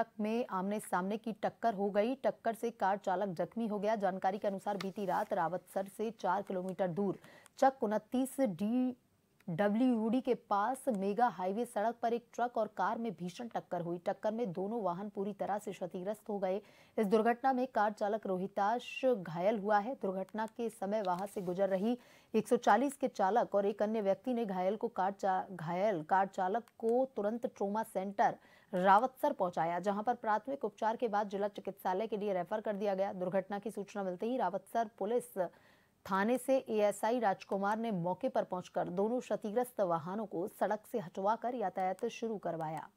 सड़क में आमने सामने की टक्कर हो गई टक्कर से कार चालक जख्मी हो गया जानकारी के अनुसार बीती रात रावतसर से चार किलोमीटर दूर चक उनतीस डी डब्ल्यू के पास मेगा हाईवे सड़क पर एक ट्रक और कार में भीषण टक्कर हुई टक्कर में दोनों वाहन पूरी तरह से क्षतिग्रस्त हो गए इस दुर्घटना में कार चालक रोहिताश घायल हुआ है दुर्घटना के समय वहां से गुजर रही 140 के चालक और एक अन्य व्यक्ति ने घायल को कार घायल कार चालक को तुरंत ट्रोमा सेंटर रावतसर पहुंचाया जहां पर प्राथमिक उपचार के बाद जिला चिकित्सालय के लिए रेफर कर दिया गया दुर्घटना की सूचना मिलते ही रावतसर पुलिस थाने से एएसआई राजकुमार ने मौके पर पहुंचकर दोनों क्षतिग्रस्त वाहनों को सड़क से हटवाकर यातायात शुरू करवाया